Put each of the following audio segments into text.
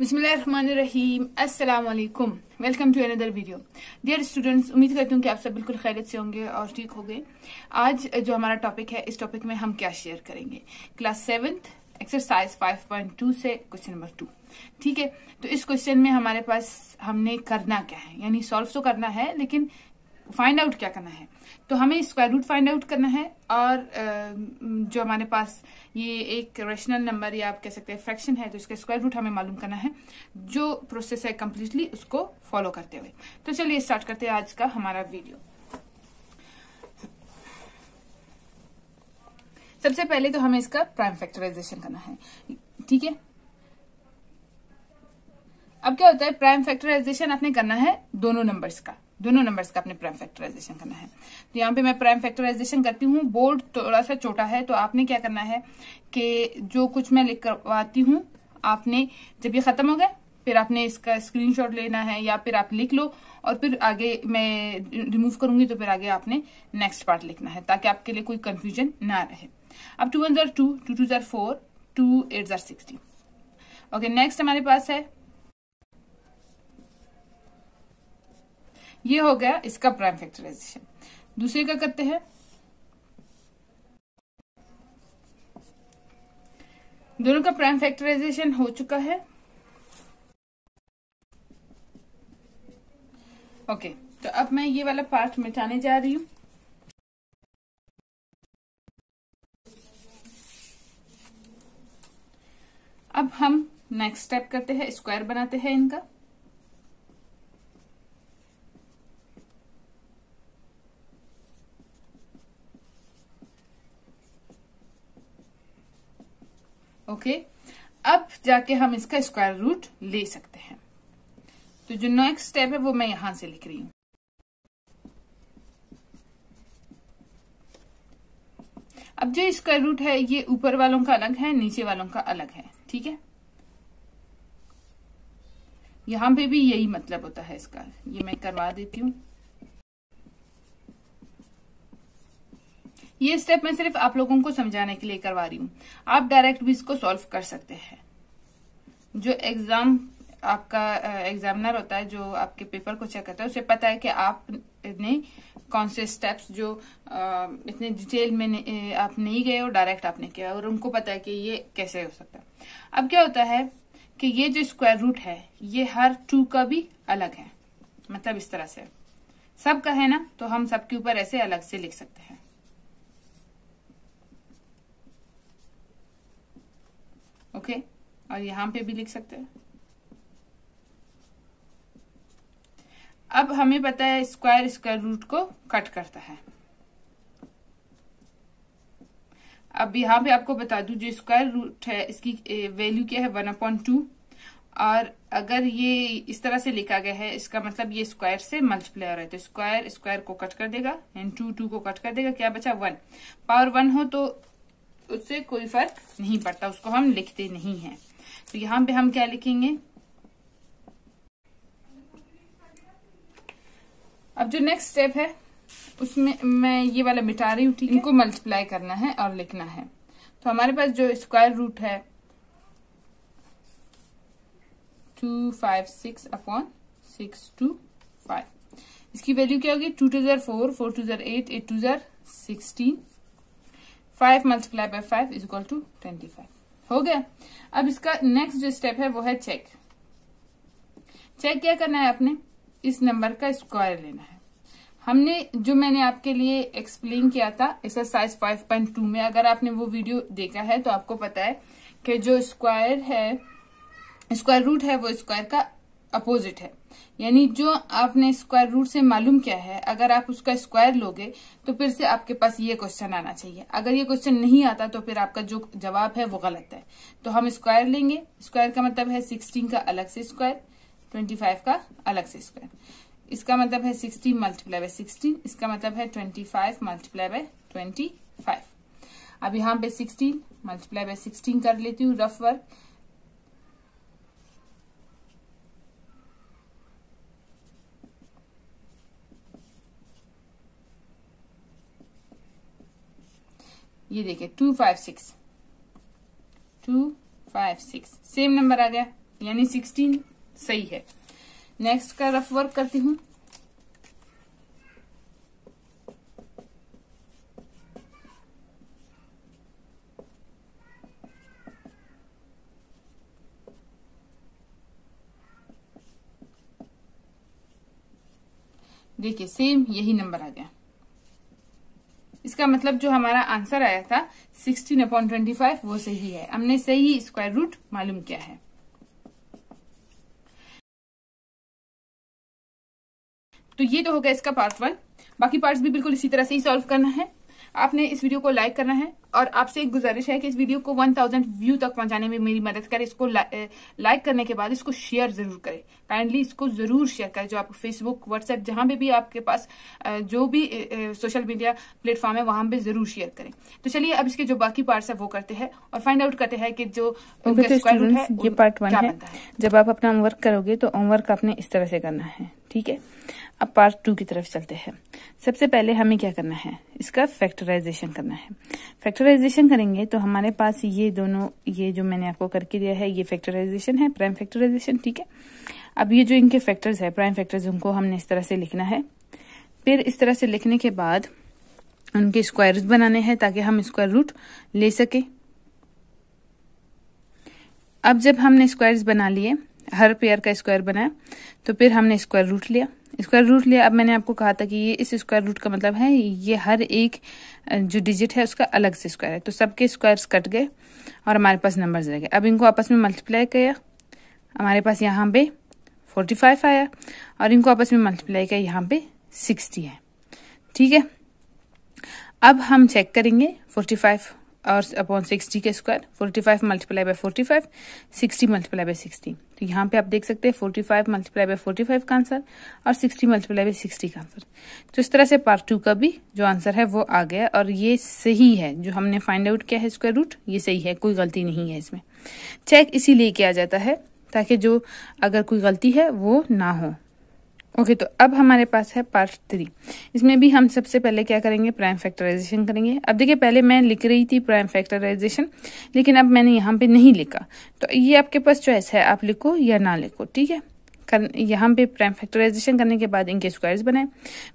बिसमीम welcome to another video dear students उम्मीद करती हूँ कि आप सब बिल्कुल खैरियत से होंगे और ठीक हो गए आज जो हमारा टॉपिक है इस टॉपिक में हम क्या शेयर करेंगे क्लास सेवेंथ एक्सरसाइज 5.2 से क्वेश्चन नंबर टू ठीक है तो इस क्वेश्चन में हमारे पास हमने करना क्या है यानी सॉल्व तो करना है लेकिन फाइंड आउट क्या करना है तो हमें स्क्वायर रूट फाइंड आउट करना है और जो हमारे पास ये एक रेशनल नंबर या आप कह सकते हैं फ्रैक्शन है तो इसका स्क्वायर रूट हमें मालूम करना है जो प्रोसेस है कम्प्लीटली उसको फॉलो करते हुए तो चलिए स्टार्ट करते हैं आज का हमारा वीडियो सबसे पहले तो हमें इसका प्राइम फैक्टराइजेशन करना है ठीक है अब क्या होता है प्राइम फैक्टराइजेशन आपने करना है दोनों नंबर्स का दोनों नंबर्स का आपने प्राइम फैक्टराइजेशन करना है तो यहाँ पे मैं प्राइम फैक्टराइजेशन करती हूँ बोर्ड थोड़ा सा छोटा है तो आपने क्या करना है कि जो कुछ मैं लिख करवाती हूँ आपने जब ये खत्म हो गया फिर आपने इसका स्क्रीनशॉट लेना है या फिर आप लिख लो और फिर आगे मैं रिमूव करूंगी तो फिर आगे आपने नेक्स्ट पार्ट लिखना है ताकि आपके लिए कोई कंफ्यूजन ना रहे अब टू वन जार टू टू टू जार फोर टू एट जार सिक्सटी ओके नेक्स्ट हमारे पास है ये हो गया इसका प्राइम फैक्टराइजेशन दूसरे का करते हैं दोनों का प्राइम फैक्टराइजेशन हो चुका है ओके तो अब मैं ये वाला पार्ट मिटाने जा रही हूं अब हम नेक्स्ट स्टेप करते हैं स्क्वायर बनाते हैं इनका ओके अब जाके हम इसका स्क्वायर रूट ले सकते हैं तो जो नेक्स्ट स्टेप है वो मैं यहां से लिख रही हूं अब जो स्क्वायर रूट है ये ऊपर वालों का अलग है नीचे वालों का अलग है ठीक है यहां पे भी यही मतलब होता है इसका ये मैं करवा देती हूं ये स्टेप मैं सिर्फ आप लोगों को समझाने के लिए करवा रही हूँ आप डायरेक्ट भी इसको सॉल्व कर सकते हैं जो एग्जाम आपका एग्जामिनर होता है जो आपके पेपर को चेक करता है उसे पता है कि आपने कौन से स्टेप्स जो आ, इतने डिटेल में न, आप नहीं गए और डायरेक्ट आपने किया और उनको पता है कि ये कैसे हो सकता है अब क्या होता है कि ये जो स्क्वायर रूट है ये हर टू का भी अलग है मतलब इस तरह से सब का है ना तो हम सबके ऊपर ऐसे अलग से लिख सकते हैं ओके okay. और यहां पे भी लिख सकते हैं अब हमें पता है स्क्वायर स्क्वायर रूट को कट करता है अब यहां पे आपको बता दू जो स्क्वायर रूट है इसकी वैल्यू क्या है वन अपॉइंट टू और अगर ये इस तरह से लिखा गया है इसका मतलब ये स्क्वायर से मल्टीप्लाई हो रहा है तो स्क्वायर स्क्वायर को कट कर देगा एंड टू टू को कट कर देगा क्या बचा वन पावर वन हो तो उससे कोई फर्क नहीं पड़ता उसको हम लिखते नहीं हैं तो यहाँ पे हम क्या लिखेंगे अब जो नेक्स्ट स्टेप है उसमें मैं ये वाला मिटा रही हूँ इनको मल्टीप्लाई करना है और लिखना है तो हमारे पास जो स्क्वायर रूट है two five six upon six two five इसकी वैल्यू क्या होगी टू टू जर फोर फोर टू जर एट एट टू जर sixteen five multiply by five is equal to twenty five हो गया अब इसका नेक्स्ट जो स्टेप है वो है चेक चेक क्या करना है आपने इस नंबर का स्क्वायर लेना है हमने जो मैंने आपके लिए एक्सप्लेन किया था एक्सरसाइज 5.2 में अगर आपने वो वीडियो देखा है तो आपको पता है कि जो स्क्वायर है स्क्वायर रूट है वो स्क्वायर का अपोजिट है यानी जो आपने स्क्वायर रूट से मालूम किया है अगर आप उसका स्क्वायर लोगे तो फिर से आपके पास ये क्वेश्चन आना चाहिए अगर ये क्वेश्चन नहीं आता तो फिर आपका जो जवाब है वो गलत है तो हम स्क्वायर लेंगे स्क्वायर का मतलब है सिक्सटीन का अलग से स्क्वायर ट्वेंटी फाइव का अलग से स्क्वायर इसका मतलब है सिक्सटीन मल्टीप्लाई बाय सिक्सटीन इसका मतलब है twenty five multiply by twenty five अब यहाँ पे सिक्सटीन मल्टीप्लाई बाय सिक्सटीन कर लेती हूँ रफ वर्क ये देखिए two five six two five six same number आ गया यानी सिक्सटीन सही है नेक्स्ट का रफ वर्क करती हूं देखिए सेम यही नंबर आ गया इसका मतलब जो हमारा आंसर आया था सिक्सटीन अपॉन ट्वेंटी फाइव वो सही है हमने सही स्क्वायर रूट मालूम किया है तो ये तो होगा इसका पार्ट वन बाकी पार्ट्स भी बिल्कुल इसी तरह से ही सॉल्व करना है आपने इस वीडियो को लाइक करना है और आपसे एक गुजारिश है कि इस वीडियो को 1000 व्यू तक पहुंचाने में मेरी मदद करें इसको लाइक करने के बाद इसको शेयर जरूर करें काइंडली इसको जरूर शेयर करें जो आप फेसबुक व्हाट्सएप जहां पे भी आपके पास जो भी सोशल मीडिया प्लेटफॉर्म है वहां पे जरूर शेयर करें तो चलिए अब इसके जो बाकी पार्ट है वो करते हैं और फाइंड आउट करते हैं कि जो तो है, ये पार्ट वन है जब आप अपना होमवर्क करोगे तो होमवर्क आपने इस तरह से करना है ठीक है अब पार्ट टू की तरफ चलते हैं सबसे पहले हमें क्या करना है इसका फैक्टराइजेशन करना है फैक्टराइजेशन करेंगे तो हमारे पास ये दोनों ये जो मैंने आपको करके दिया है ये फैक्टराइजेशन है प्राइम फैक्टराइजेशन ठीक है अब ये जो इनके फैक्टर्स है प्राइम फैक्टर्स उनको हमने इस तरह से लिखना है फिर इस तरह से लिखने के बाद उनके स्क्वायर बनाने हैं ताकि हम स्क्वायर रूट ले सके अब जब हमने स्क्वायर्स बना लिए हर पेयर का स्क्वायर बनाया तो फिर हमने स्क्वायर रूट लिया स्क्वायर रूट लिया अब मैंने आपको कहा था कि ये इस स्क्वायर रूट का मतलब है ये हर एक जो डिजिट है उसका अलग से स्क्वायर है तो सबके स्क्वायर्स कट गए और हमारे पास नंबर्स रह गए अब इनको आपस में मल्टीप्लाई किया हमारे पास यहाँ पे फोर्टी फाइव आया और इनको आपस में मल्टीप्लाई किया यहाँ पे सिक्सटी है ठीक है अब हम चेक करेंगे फोर्टी फाइव और अपॉन सिक्सटी के square forty five multiply by forty five sixty multiply by sixty तो यहाँ पे आप देख सकते हैं forty five multiply by forty five का आंसर और सिक्सटी मल्टीप्लाई बाय सिक्सटी का आंसर तो इस तरह से पार्ट टू का भी जो आंसर है वो आ गया और ये सही है जो हमने फाइंड आउट किया है स्क्वायर रूट ये सही है कोई गलती नहीं है इसमें चेक इसीलिए किया जाता है ताकि जो अगर कोई गलती है वो ना हो ओके okay, तो अब हमारे पास है पार्ट थ्री इसमें भी हम सबसे पहले क्या करेंगे प्राइम फैक्टराइजेशन करेंगे अब देखिए पहले मैं लिख रही थी प्राइम फैक्टराइजेशन लेकिन अब मैंने यहाँ पे नहीं लिखा तो ये आपके पास चॉइस है आप लिखो या ना लिखो ठीक है कर यहाँ पे प्राइम फैक्टराइजेशन करने के बाद इनके स्क्वायर्स बनाए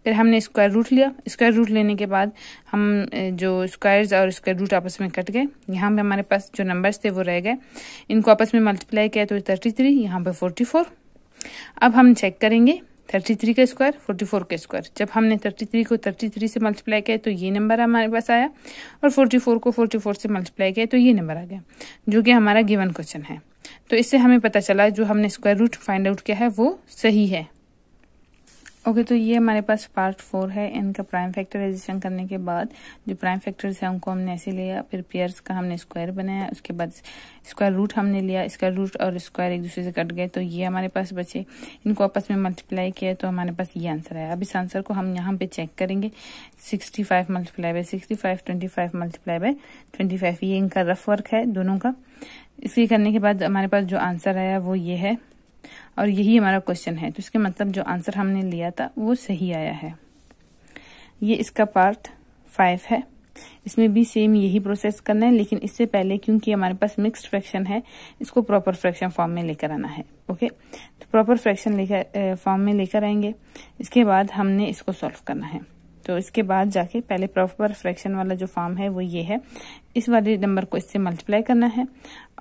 फिर हमने स्क्वायर रूट लिया स्क्वायर रूट लेने के बाद हम जो स्क्वायर्स और स्क्वायर रूट आपस में कट गए यहाँ पे हमारे पास जो नंबर्स थे वो रह गए इनको आपस में मल्टीप्लाई किया तो थर्टी थ्री यहाँ पर फोर्टी फोर अब हम चेक करेंगे थर्टी थ्री का स्क्वायर फोर्टी फोर का स्क्वायर जब हमने थर्टी थ्री को थर्टी थ्री से मल्टीप्लाई किया तो ये नंबर हमारे पास आया और फोर्टी फोर को फोर्टी फोर से मल्टीप्लाई किया तो ये नंबर आ गया जो कि हमारा गिवन क्वेश्चन है तो इससे हमें पता चला जो हमने स्क्वायर रूट फाइंड आउट किया है वो सही है ओके okay, तो ये हमारे पास पार्ट फोर है इनका प्राइम फैक्टराइजेशन करने के बाद जो प्राइम फैक्टर्स है उनको हमने ऐसे लिया फिर पेयर्स का हमने स्क्वायर बनाया उसके बाद स्क्वायर रूट हमने लिया स्क्वायर रूट और स्क्वायर एक दूसरे से कट गए तो ये हमारे पास बचे इनको आपस में मल्टीप्लाई किया तो हमारे पास ये आंसर आया अब इस आंसर को हम यहाँ पे चेक करेंगे sixty five multiply by sixty five twenty five multiply by twenty five ये इनका रफ वर्क है दोनों का इसके करने के बाद हमारे पास जो आंसर आया वो ये है और यही हमारा क्वेश्चन है तो इसके मतलब जो आंसर हमने लिया था वो सही आया है ये इसका पार्ट फाइव है इसमें भी सेम यही प्रोसेस करना है लेकिन इससे पहले क्योंकि हमारे पास मिक्स्ड फ्रैक्शन है इसको प्रॉपर फ्रैक्शन फॉर्म में लेकर आना है ओके तो प्रॉपर फ्रैक्शन लेकर फॉर्म में लेकर आएंगे इसके बाद हमने इसको सॉल्व करना है तो इसके बाद जाके पहले प्रॉपर फ्रैक्शन वाला जो फॉर्म है वो ये है इस वाले नंबर को इससे मल्टीप्लाई करना है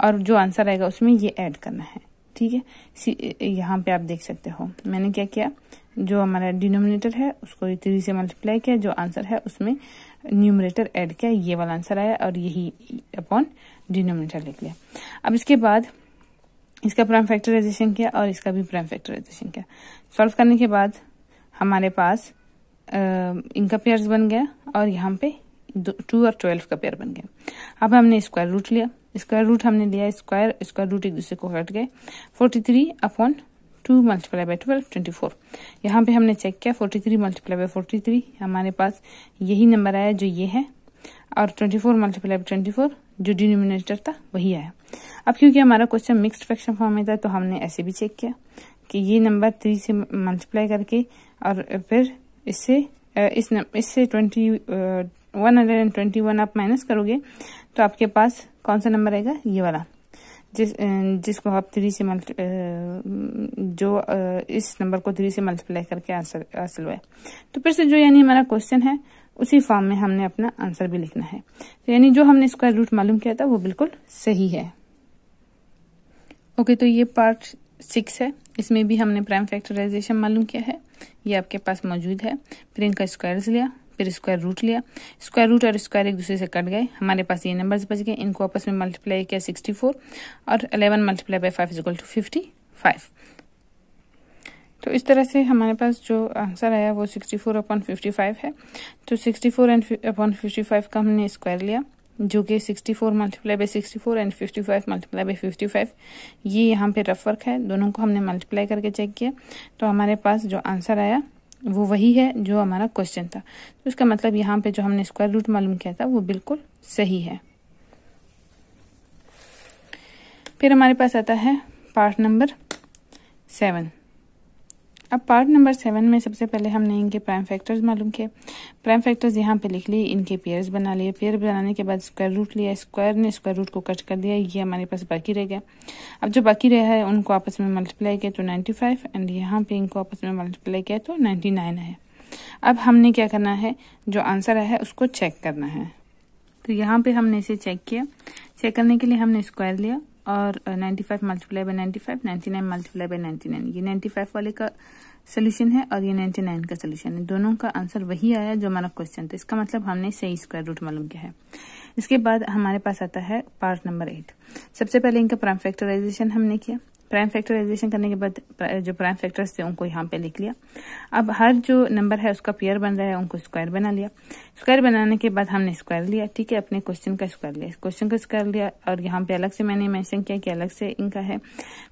और जो आंसर आएगा उसमें ये ऐड करना है ठीक है यहाँ पे आप देख सकते हो मैंने क्या किया जो हमारा डिनोमिनेटर है उसको थ्री से मल्टीप्लाई किया जो आंसर है उसमें न्यूमरेटर ऐड किया ये वाला आंसर आया और यही अपॉन डिनोमिनेटर लिख लिया अब इसके बाद इसका प्राइम फैक्टराइजेशन किया और इसका भी प्राइम फैक्टराइजेशन किया सॉल्व करने के बाद हमारे पास इनका पेयर्स बन गया और यहाँ पे टू और ट्वेल्व का पेयर बन गया अब हमने स्क्वायर रूट लिया स्क्वायर रूट हमने लिया स्क्वायर स्क्वायर रूट एक दूसरे को काट गए forty three upon two multiply by twelve twenty four यहाँ पे हमने चेक किया forty three multiply by forty three हमारे पास यही नंबर आया जो ये है और twenty four multiply by twenty four जो डिनोमिनेटर था वही आया अब क्योंकि हमारा क्वेश्चन मिक्सड फ्रैक्शन फॉर्म में था तो हमने ऐसे भी चेक किया कि ये नंबर थ्री से मल्टीप्लाई करके और फिर इससे इस इससे ट्वेंटी 121 आप माइनस करोगे तो आपके पास कौन सा नंबर आएगा ये वाला जिस जिसको आप थ्री से मल्टी जो इस नंबर को थ्री से मल्टीप्लाई करके आंसर हासिल हुआ है तो फिर से जो यानी हमारा क्वेश्चन है उसी फॉर्म में हमने अपना आंसर भी लिखना है तो यानी जो हमने स्क्वायर रूट मालूम किया था वो बिल्कुल सही है ओके तो ये पार्ट सिक्स है इसमें भी हमने प्राइम फैक्टराइजेशन मालूम किया है ये आपके पास मौजूद है फिर इनका स्क्वायर्स लिया फिर स्क्वायर रूट लिया स्क्वायर रूट और स्क्वायर एक दूसरे से कट गए हमारे पास ये नंबर्स बच गए इनको आपस में मल्टीप्लाई किया सिक्सटी फोर और eleven multiply by five equal to fifty five तो इस तरह से हमारे पास जो आंसर आया वो sixty four upon fifty five है तो sixty four and upon fifty five का हमने स्क्वायर लिया जो कि 64 multiply by sixty and 55 multiply by fifty ये यहाँ पे रफ वर्क है दोनों को हमने मल्टीप्लाई करके चेक किया तो हमारे पास जो आंसर आया वो वही है जो हमारा क्वेश्चन था तो इसका मतलब यहाँ पे जो हमने स्क्वायर रूट मालूम किया था वो बिल्कुल सही है फिर हमारे पास आता है पार्ट नंबर सेवन अब पार्ट नंबर सेवन में सबसे पहले हमने इनके प्राइम फैक्टर्स मालूम किए प्राइम फैक्टर्स यहाँ पे लिख लिए इनके पेयर्स बना लिए पेयर बनाने के बाद स्क्वायर रूट लिया स्क्वायर ने स्क्वायर रूट को कट कर दिया ये हमारे पास बाकी रह गया अब जो बाकी रहा है उनको आपस में मल्टीप्लाई किया तो नाइन्टी फाइव एंड यहाँ पर इनको आपस में मल्टीप्लाई किया तो नाइन्टी नाइन है अब हमने क्या करना है जो आंसर आया है उसको चेक करना है तो यहाँ पर हमने इसे चेक किया चेक करने के लिए हमने स्क्वायर लिया और 95 multiply five ninety nine multiply ninety nine ये 95 वाले का सोल्यूशन है और ये 99 का सोल्यूशन है दोनों का आंसर वही आया जो हमारा क्वेश्चन था इसका मतलब हमने सही स्क्वायर रूट मालूम किया है इसके बाद हमारे पास आता है पार्ट नंबर एट सबसे पहले इनका प्राइम फैक्टराइजेशन हमने किया प्राइम फैक्टराइजेशन करने के बाद जो प्राइम फैक्टर्स थे उनको यहाँ पे लिख लिया अब हर जो नंबर है उसका पेयर बन रहा है उनको स्क्वायर बना लिया स्क्वायर बनाने के बाद हमने स्क्वायर लिया ठीक है अपने क्वेश्चन का स्क्वायर लिया क्वेश्चन का स्क्वायर लिया और यहाँ पे अलग से मैंने मैंशन किया कि अलग से इनका है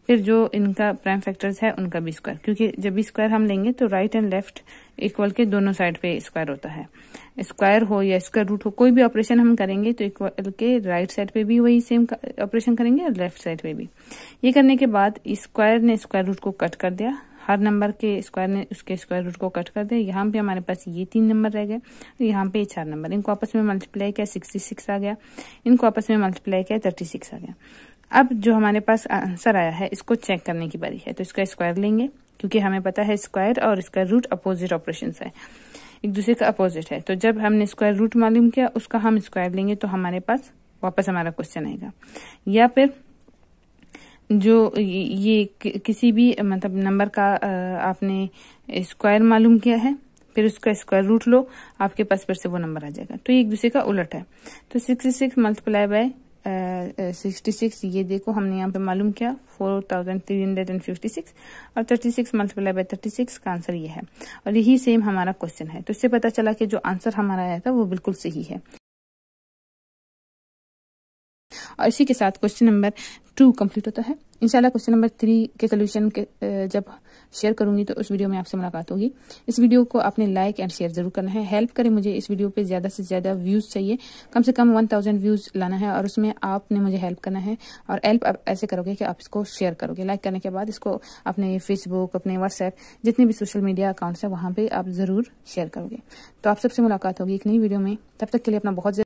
फिर जो इनका प्राइम फैक्टर्स है उनका भी स्क्वायर क्योंकि जब भी स्क्वायर हम लेंगे तो राइट एंड लेफ्ट इक्वल के दोनों साइड पे स्क्वायर होता है स्क्वायर हो या स्क्वायर रूट हो कोई भी ऑपरेशन हम करेंगे तो इक्वल के राइट साइड पे भी वही सेम ऑपरेशन करेंगे और लेफ्ट साइड पे भी ये करने के बाद स्क्वायर ने स्क्वायर रूट को कट कर दिया हर नंबर के स्क्वायर ने उसके स्क्वायर रूट को कट कर दिया यहाँ पे हमारे पास ये तीन नंबर रह गए और तो यहाँ पे चार नंबर इनको आपस में मल्टीप्लाई किया सिक्सटी सिक्स आ गया इनको आपस में मल्टीप्लाई किया थर्टी सिक्स आ गया अब जो हमारे पास आंसर आया है इसको चेक करने की बारी है तो इसका स्क्वायर लेंगे क्योंकि हमें पता है स्क्वायर और इसका रूट अपोजिट ऑपरेशन है एक दूसरे का अपोजिट है तो जब हमने स्क्वायर रूट मालूम किया उसका हम स्क्वायर लेंगे तो हमारे पास वापस हमारा क्वेश्चन आएगा या फिर जो ये किसी भी मतलब नंबर का आपने स्क्वायर मालूम किया है फिर उसका स्क्वायर रूट लो आपके पास फिर से वो नंबर आ जाएगा तो ये एक दूसरे का उलट है तो sixty six multiply by sixty six ये देखो हमने यहाँ पे मालूम किया four thousand three hundred and fifty six और thirty six multiply by thirty six का आंसर ये है और यही सेम हमारा क्वेश्चन है तो इससे पता चला कि जो आंसर हमारा आया था वो बिल्कुल सही है और इसी के साथ क्वेश्चन नंबर टू कंप्लीट होता है इंशाल्लाह क्वेश्चन नंबर थ्री के सोल्यूशन के जब शेयर करूंगी तो उस वीडियो में आपसे मुलाकात होगी इस वीडियो को आपने लाइक एंड शेयर जरूर करना है हेल्प करें मुझे इस वीडियो पे ज़्यादा से ज़्यादा व्यूज़ चाहिए कम से कम वन थाउजेंड व्यूज़ लाना है और उसमें आपने मुझे हेल्प करना है और हेल्प आप ऐसे करोगे कि आप इसको शेयर करोगे लाइक करने के बाद इसको अपने फेसबुक अपने व्हाट्सएप जितने भी सोशल मीडिया अकाउंट्स है वहां पर आप ज़रूर शेयर करोगे तो आप सबसे मुलाकात होगी एक नई वीडियो में तब तक के लिए अपना बहुत